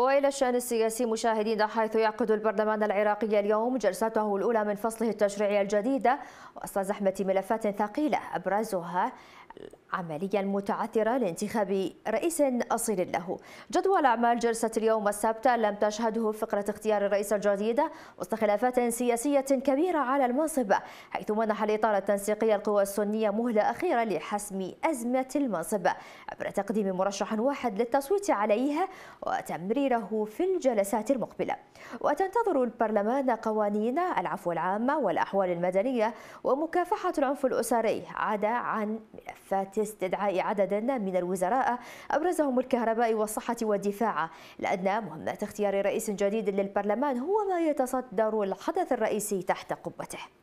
وإلى الشأن السياسي مشاهدينا حيث يعقد البرلمان العراقي اليوم جلسته الأولى من فصله التشريعي الجديد وسط زحمة ملفات ثقيلة أبرزها العملية المتعثرة لانتخاب رئيس أصيل له جدول أعمال جلسة اليوم السبت لم تشهده فقرة اختيار الرئيس الجديد وسط خلافات سياسية كبيرة على المنصب حيث منح الإطار التنسيقي القوى السنية مهلة أخيرة لحسم أزمة المنصب عبر تقديم مرشح واحد للتصويت عليه وتمريره في الجلسات المقبلة وتنتظر البرلمان قوانين العفو العامة والأحوال المدنية ومكافحة العنف الأسري عدا عن ملف لاستحث استدعاء عدد من الوزراء أبرزهم الكهرباء والصحة والدفاع لأن مهمة اختيار رئيس جديد للبرلمان هو ما يتصدر الحدث الرئيسي تحت قبته